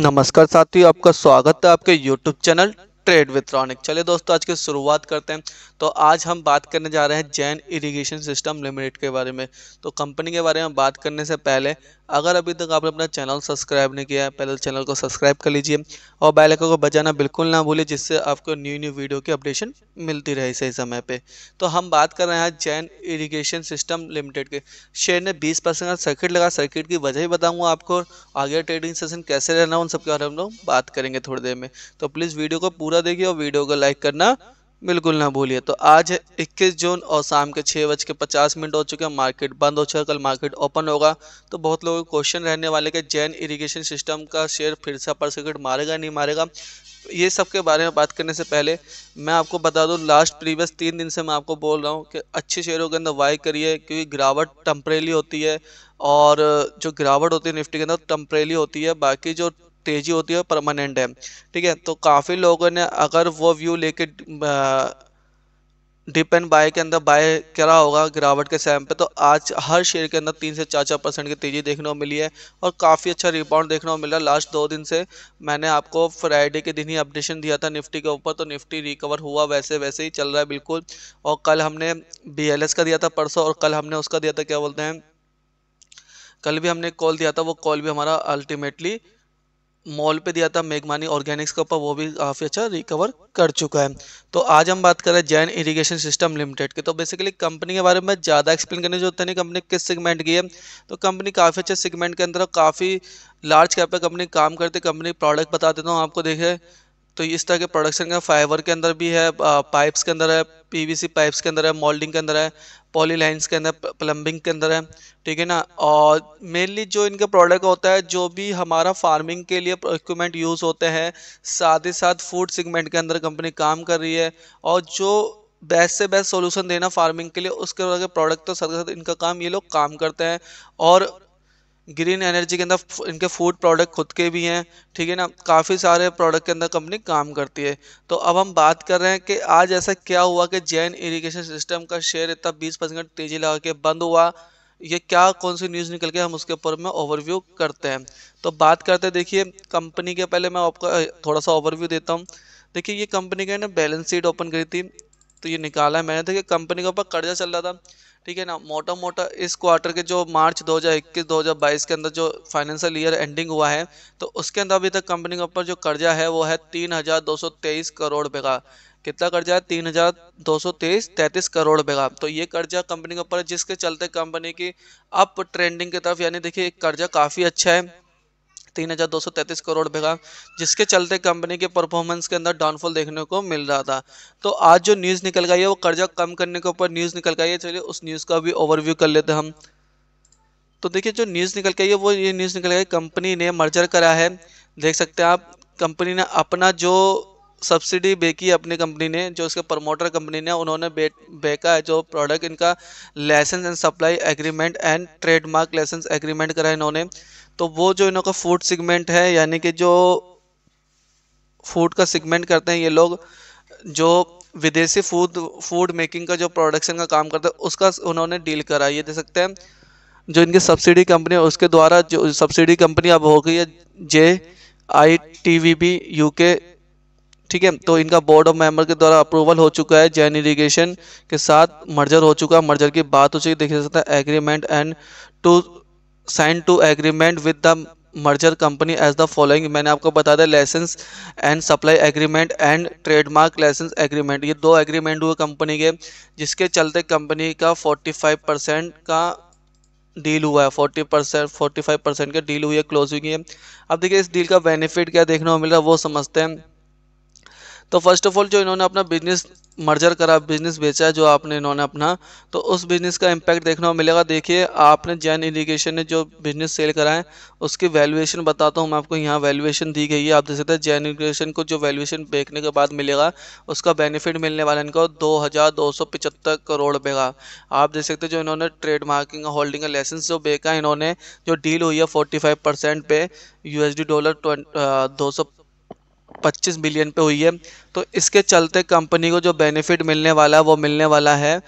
नमस्कार साथियों आपका स्वागत है आपके YouTube channel trade with Ronik चलिए दोस्तों आज की शुरुआत करते हैं तो आज हम बात करने जा रहे हैं जैन इरिगेशन सिस्टम लिमिटेड के बारे में तो कंपनी के बारे में बात करने से पहले अगर अभी तक आपने अपना चैनल सब्सक्राइब नहीं किया है पहले तो चैनल को सब्सक्राइब कर लीजिए और बेल आइकन को बजाना बिल्कुल ना भूलिए जिससे आपको न्यू न्यू वीडियो की अपडेशन मिलती रहे सही समय पे तो हम बात कर रहे हैं जैन इरिगेशन सिस्टम लिमिटेड के शेयर ने 20 परसेंट का सर्किट लगा सर्किट की वजह ही बताऊँगा आपको आगे ट्रेडिंग सेशन कैसे रहना उन सबके बारे में हम लोग बात करेंगे थोड़ी देर में तो प्लीज़ वीडियो को पूरा देखिए और वीडियो को लाइक करना बिल्कुल ना भूलिए तो आज 21 जून और शाम के छः बज के पचास मिनट हो चुके हैं मार्केट बंद हो चुका है कल मार्केट ओपन होगा तो बहुत लोगों के क्वेश्चन रहने वाले कि जैन इरिगेशन सिस्टम का शेयर फिर से पर सर्किट मारेगा नहीं मारेगा ये सब के बारे में बात करने से पहले मैं आपको बता दूं लास्ट प्रीवियस तीन दिन से मैं आपको बोल रहा हूँ कि अच्छे शेयरों के अंदर वाई करिए क्योंकि गिरावट टम्परेली होती है और जो गिरावट होती है निफ्टी के अंदर टम्परेली होती है बाकी जो तेज़ी होती है और परमानेंट है ठीक है तो काफ़ी लोगों ने अगर वो व्यू लेके डिप एंड बाय के अंदर बाय करा होगा गिरावट के सैम पे तो आज हर शेयर के अंदर तीन से चार चार परसेंट की तेज़ी देखने को मिली है और काफ़ी अच्छा रिबाउंड देखने को मिल रहा है लास्ट दो दिन से मैंने आपको फ्राइडे के दिन ही अपडेशन दिया था निफ्टी के ऊपर तो निफ्टी रिकवर हुआ वैसे वैसे ही चल रहा है बिल्कुल और कल हमने बी का दिया था परसों और कल हमने उसका दिया था क्या बोलते हैं कल भी हमने कॉल दिया था वो कॉल भी हमारा अल्टीमेटली मॉल पे दिया था मेघमानी ऑर्गेनिक्स का वो भी काफ़ी अच्छा रिकवर कर चुका है तो आज हम बात कर रहे हैं जैन इरिगेशन सिस्टम लिमिटेड की तो बेसिकली कंपनी के बारे में ज़्यादा एक्सप्लेन करने जो होता नहीं कंपनी किस सेगमेंट की है तो कंपनी काफ़ी अच्छे सेगमेंट के अंदर काफ़ी लार्ज कैप पर कंपनी काम करती कंपनी प्रोडक्ट बता देता हूँ आपको देखें तो इस तरह के प्रोडक्शन का फाइबर के अंदर भी है पाइप्स के अंदर है पीवीसी पाइप्स के अंदर है मोल्डिंग के अंदर है पॉली लाइन्स के अंदर प्लम्बिंग के अंदर है ठीक है ना और मेनली जो इनका प्रोडक्ट होता है जो भी हमारा फार्मिंग के लिए इक्विपमेंट यूज़ होते हैं साथ ही साथ फूड सेगमेंट के अंदर कंपनी काम कर रही है और जो बेस्ट से बेस्ट सोल्यूशन देना फार्मिंग के लिए उसके प्रोडक्ट तो साथ साथ इनका काम ये लोग काम करते हैं और ग्रीन एनर्जी के अंदर इनके फूड प्रोडक्ट खुद के भी हैं ठीक है ना काफ़ी सारे प्रोडक्ट के अंदर कंपनी काम करती है तो अब हम बात कर रहे हैं कि आज ऐसा क्या हुआ कि जैन इरिगेशन सिस्टम का शेयर इतना बीस परसेंट तेज़ी लगा के बंद हुआ ये क्या कौन सी न्यूज़ निकल के हम उसके ऊपर में ओवरव्यू करते हैं तो बात करते देखिए कंपनी के पहले मैं आपका थोड़ा सा ओवरव्यू देता हूँ देखिए ये कंपनी के ना बैलेंस शीट ओपन करी थी तो ये निकाला है मैंने देखिए कंपनी के ऊपर कर्जा चल रहा था ठीक है ना मोटा मोटा इस क्वार्टर के जो मार्च 2021 2022 के अंदर जो फाइनेंशियल ईयर एंडिंग हुआ है तो उसके अंदर अभी तक कंपनी के ऊपर जो कर्जा है वो है तीन हजार दो सौ तेईस करोड़ रुपये का कितना कर्जा है तीन हजार दो सौ तेईस तैंतीस करोड़ रुपये का तो ये कर्जा कंपनी के ऊपर जिसके चलते कंपनी की अप ट्रेंडिंग की तरफ यानी देखिए कर्जा काफ़ी अच्छा है तीन हजार दो सौ तैंतीस करोड़ बिका जिसके चलते कंपनी के परफॉर्मेंस के अंदर डाउनफॉल देखने को मिल रहा था तो आज जो न्यूज़ निकल गई है वो कर्जा कम करने के ऊपर न्यूज़ निकल गई है चलिए उस न्यूज़ का भी ओवरव्यू कर लेते हैं हम तो देखिए जो न्यूज़ निकल गई है वो ये न्यूज़ निकल गई कंपनी ने मर्जर करा है देख सकते हैं आप कंपनी ने अपना जो सब्सिडी बेकी अपनी कंपनी ने जो इसके प्रमोटर कंपनी ने उन्होंने बे, बेका है जो प्रोडक्ट इनका licence and supply agreement and trademark licence agreement करा है इन्होंने तो वो जो इनका फूड सिगमेंट है यानी कि जो फूड का सिगमेंट करते हैं ये लोग जो विदेशी फूड फूड मेकिंग का जो प्रोडक्शन का काम करते हैं उसका उन्होंने डील करा ये दे सकते हैं जो इनकी सब्सिडी कंपनी है उसके द्वारा जो सब्सिडी कंपनी अब हो गई है J I T V B U के ठीक है तो इनका बोर्ड ऑफ मेंबर के द्वारा अप्रूवल हो चुका है जैन इरीगेशन के साथ मर्जर हो चुका है मर्जर की बात हो चुकी देख सकते हैं agreement and to sign to agreement with the merger company as the following मैंने आपको बता दिया licence and supply agreement and trademark licence agreement ये दो एग्रीमेंट हुए कंपनी के जिसके चलते कंपनी का 45 परसेंट का डील हुआ है 40 परसेंट फोर्टी परसेंट का डील हुई है क्लोजिंग है अब देखिए इस डील का बेनिफिट क्या देखने को मिल रहा है वो समझते हैं तो फर्स्ट ऑफ ऑल जो इन्होंने अपना बिजनेस मर्जर करा बिजनेस बेचा जो आपने इन्होंने अपना तो उस बिजनेस का इम्पैक्ट देखने को मिलेगा देखिए आपने जैन इरीगेशन ने जो बिजनेस सेल करा है उसकी वैल्यूएशन बताता हूँ मैं आपको यहाँ वैल्यूएशन दी गई है आप देख सकते हैं जैन इरीगेशन को जो वैल्यूएशन देखने के बाद मिलेगा उसका बेनिफिट मिलने वाला इनको दो हज़ार दो सौ पिचहत्तर करोड़ रुपये का आप देख सकते हैं जो इन्होंने ट्रेड मार्किंग होल्डिंग का लाइसेंस जो बेका इन्होंने जो डील हुई है फोर्टी फाइव परसेंट पे यू डॉलर दो सौ 25 बिलियन पे हुई है तो इसके चलते कंपनी को जो बेनिफिट मिलने वाला है वो मिलने वाला है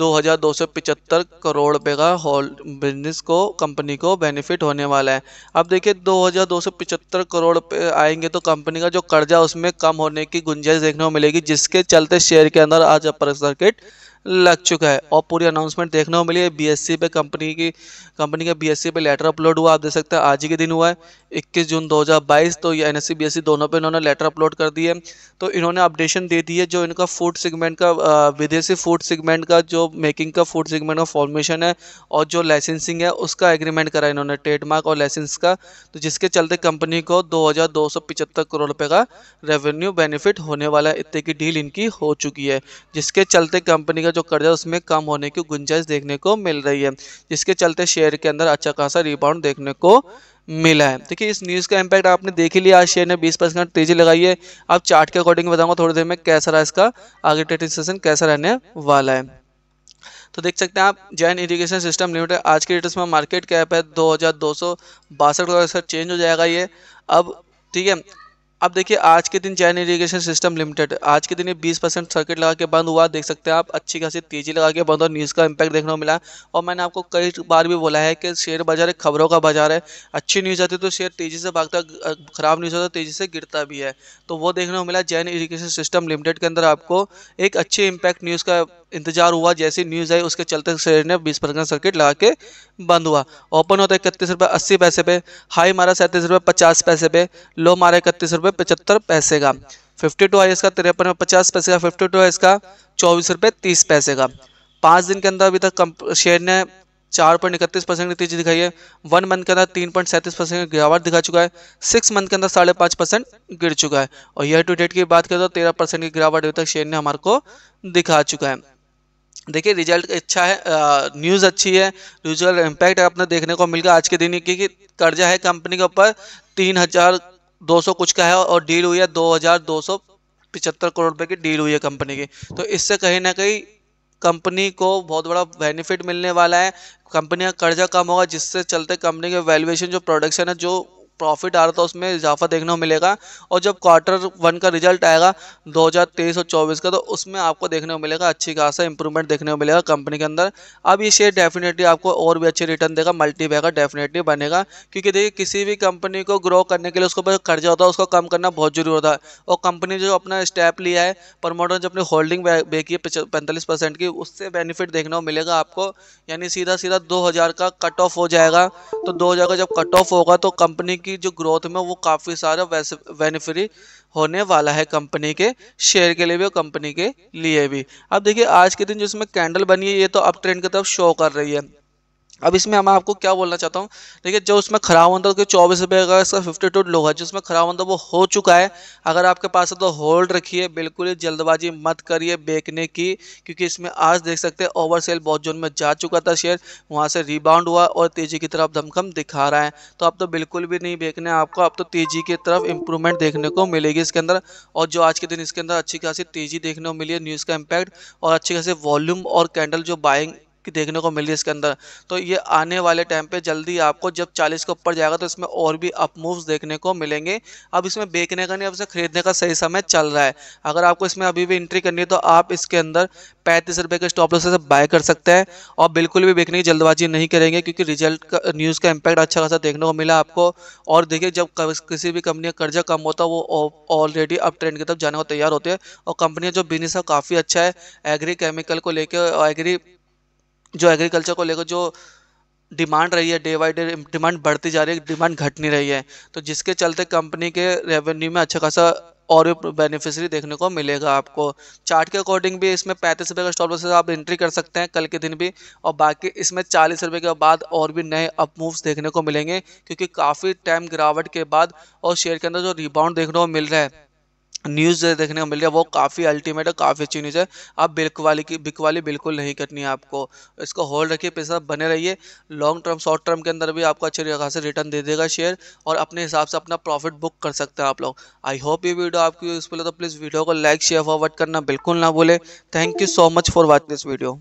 2275 करोड़ रुपये का होल बिजनेस को कंपनी को बेनिफिट होने वाला है अब देखिए 2275 करोड़ पे आएंगे तो कंपनी का जो कर्जा उसमें कम होने की गुंजाइश देखने को मिलेगी जिसके चलते शेयर के अंदर आज अपर सर्किट लग चुका है और पूरी अनाउंसमेंट देखने को मिली है बीएससी पे कंपनी की कंपनी का बीएससी पे लेटर अपलोड हुआ आप देख सकते हैं आज ही के दिन हुआ है 21 जून 2022 तो ये एनएससी बीएससी दोनों पे इन्होंने लेटर अपलोड कर दिए तो इन्होंने अपडेशन दे दी है जो इनका फूड सेगमेंट का विदेशी फूड सेगमेंट का जो मेकिंग का फूड सेगमेंट का फॉर्मेशन है और जो लाइसेंसिंग है उसका एग्रीमेंट करा इन्होंने ट्रेडमार्क और लाइसेंस का तो जिसके चलते कंपनी को दो करोड़ रुपये का रेवेन्यू बेनिफिट होने वाला है इतने की डील इनकी हो चुकी है जिसके चलते कंपनी का का जो कर्ज है उसमें कम होने की गुंजाइश देखने को मिल रही है जिसके चलते शेयर के अंदर अच्छा खासा रिबाउंड देखने को मिला है देखिए इस न्यूज़ का इम्पैक्ट आपने देख ही लिया आज शेयर ने 20 परसेंट तेजी लगाई है आप चार्ट के अकॉर्डिंग बताऊंगा थोड़ी देर में कैसा रहा इसका आगे ट्रेडिंग सेशन कैसा रहने वाला है तो देख सकते हैं आप जैन इरीगेशन सिस्टम लिमिटेड आज के डेटस में मार्केट कैप है दो हज़ार चेंज हो जाएगा ये अब ठीक है अब देखिए आज के दिन जैन इरीगेशन सिस्टम लिमिटेड आज के दिन ये 20 परसेंट सर्किट लगा के बंद हुआ देख सकते हैं आप अच्छी खासी तेजी लगा के बंद और न्यूज़ का इम्पैक्ट देखने को मिला और मैंने आपको कई बार भी बोला है कि शेयर बाजार एक खबरों का बाजार है अच्छी न्यूज़ आती है तो शेयर तेज़ी से भागता ख़राब न्यूज़ होता है तो तेज़ी से गिरता भी है तो वो देखने को मिला जैन इरीगेशन सिस्टम लिमिटेड के अंदर आपको एक अच्छे इम्पैक्ट न्यूज़ का इंतजार हुआ जैसी न्यूज़ आई उसके चलते शेयर ने बीस परसेंट सर्किट लगा के बंद हुआ ओपन होता है इकतीस रुपये अस्सी पैसे पे हाई मारा सैंतीस रुपये पचास पैसे पे लो मारा इकतीस रुपये पचहत्तर पैसे का फिफ्टी टू आई इसका तिरपन रुपये पचास पैसे का फिफ्टी टू आई इसका चौबीस रुपये तीस पैसे का पाँच दिन के अंदर अभी तक शेयर ने चार पॉइंट इकतीस परसेंट की दिखाई है वन मंथ के अंदर तीन पॉइंट सैंतीस परसेंट की गिरावट दिखा चुका है सिक्स मंथ के अंदर साढ़े पाँच परसेंट गिर चुका है और ईयर टू डेट की बात करें तो तेरह परसेंट की गिरावट अभी तक शेयर ने हमारे को दिखा चुका है देखिए रिजल्ट अच्छा है न्यूज़ अच्छी है रिजल्ट इम्पैक्ट अपना देखने को मिल गया आज के दिन क्योंकि कर्जा है कंपनी के ऊपर तीन हज़ार दो सौ कुछ का है और डील हुई है दो हज़ार दो सौ पिचहत्तर करोड़ रुपए की डील हुई है कंपनी की तो इससे कहीं ना कहीं कंपनी को बहुत बड़ा बेनिफिट मिलने वाला है कंपनी का कर्जा कम होगा जिससे चलते कंपनी के वैल्यूएशन जो प्रोडक्शन है जो प्रॉफिट आ रहा था उसमें इजाफा देखने को मिलेगा और जब क्वार्टर वन का रिजल्ट आएगा 2023 और 24 का तो उसमें आपको देखने को मिलेगा अच्छी खासा इंप्रूवमेंट देखने को मिलेगा कंपनी के अंदर अब ये शेयर डेफिनेटली आपको और भी अच्छे रिटर्न देगा मल्टी बैगर डेफिनेटली बनेगा क्योंकि देखिए किसी भी कंपनी को ग्रो करने के लिए उसको खर्चा होता है उसको कम करना बहुत जरूरी होता है और कंपनी जो अपना स्टेप लिया है प्रमोटर ने जो अपनी होल्डिंग बेकी है पैंतालीस की उससे बेनिफिट देखने को मिलेगा आपको यानी सीधा सीधा दो का कट ऑफ हो जाएगा तो दो का जब कट ऑफ होगा तो कंपनी की की जो ग्रोथ में वो काफ़ी सारा वैसे बेनिफिट होने वाला है कंपनी के शेयर के लिए भी और कंपनी के लिए भी अब देखिए आज के दिन जो इसमें कैंडल बनी है ये तो अप ट्रेंड की तरफ शो कर रही है अब इसमें हम आपको क्या बोलना चाहता हूँ देखिए जो उसमें खराब होता है चौबीस रुपये का इसका फिफ्टी टू जो जिसमें खराब होता वो हो चुका है अगर आपके पास है तो होल्ड रखिए बिल्कुल ही जल्दबाजी मत करिए बेचने की क्योंकि इसमें आज देख सकते हैं ओवर सेल बहुत जोन में जा चुका था शेयर वहाँ से रिबाउंड हुआ और तेज़ी की तरफ धमकम दिखा रहा है तो अब तो बिल्कुल भी नहीं बेचने आपको अब तो तेज़ी की तरफ इंप्रूवमेंट देखने को मिलेगी इसके अंदर और जो आज के दिन इसके अंदर अच्छी खासी तेज़ी देखने को मिली है न्यूज़ का इम्पैक्ट और अच्छी खासी वॉल्यूम और कैंडल जो बाइंग की देखने को मिल रही है इसके अंदर तो ये आने वाले टाइम पे जल्दी आपको जब 40 के ऊपर जाएगा तो इसमें और भी अप मूव्स देखने को मिलेंगे अब इसमें बेचने का नहीं अब इसे खरीदने का सही समय चल रहा है अगर आपको इसमें अभी भी एंट्री करनी है तो आप इसके अंदर पैंतीस रुपये के स्टॉप लॉस से बाय कर सकते हैं और बिल्कुल भी बेचने की जल्दबाजी नहीं करेंगे क्योंकि रिजल्ट का न्यूज़ का इम्पैक्ट अच्छा खासा देखने को मिला आपको और देखिए जब किसी भी कंपनी का कर्जा कम होता है वो ऑलरेडी अप ट्रेंड की तरफ जाने को तैयार होते हैं और कंपनियाँ जो बिजनेस है काफ़ी अच्छा है एग्री केमिकल को लेकर एग्री जो एग्रीकल्चर को लेकर जो डिमांड रही है डे बाई डे डिमांड बढ़ती जा रही है डिमांड घट नहीं रही है तो जिसके चलते कंपनी के रेवेन्यू में अच्छा खासा और भी बेनिफिशरी देखने को मिलेगा आपको चार्ट के अकॉर्डिंग भी इसमें पैंतीस रुपये का स्टॉप लॉस आप एंट्री कर सकते हैं कल के दिन भी और बाकी इसमें चालीस रुपये के बाद और भी नए अप मूव्स देखने को मिलेंगे क्योंकि काफ़ी टाइम गिरावट के बाद और शेयर के अंदर जो रिबाउंड देखने को मिल रहा है न्यूज़ देखने को मिल रही है वो काफ़ी अल्टीमेट है काफ़ी अच्छी न्यूज़ है आप बिल्क वाली की बिक वाली बिल्कुल नहीं कटनी है आपको इसको होल्ड रखिए पैसा बने रहिए लॉन्ग टर्म शॉर्ट टर्म के अंदर भी आपको अच्छे खासे रिटर्न दे देगा शेयर और अपने हिसाब से अपना प्रॉफिट बुक कर सकते हैं आप लोग आई होप ये वीडियो आपकी यूजफुल है तो प्लीज़ वीडियो को लाइक शेयर फॉरवर्ड करना बिल्कुल ना भूलें thank you so much for watching this video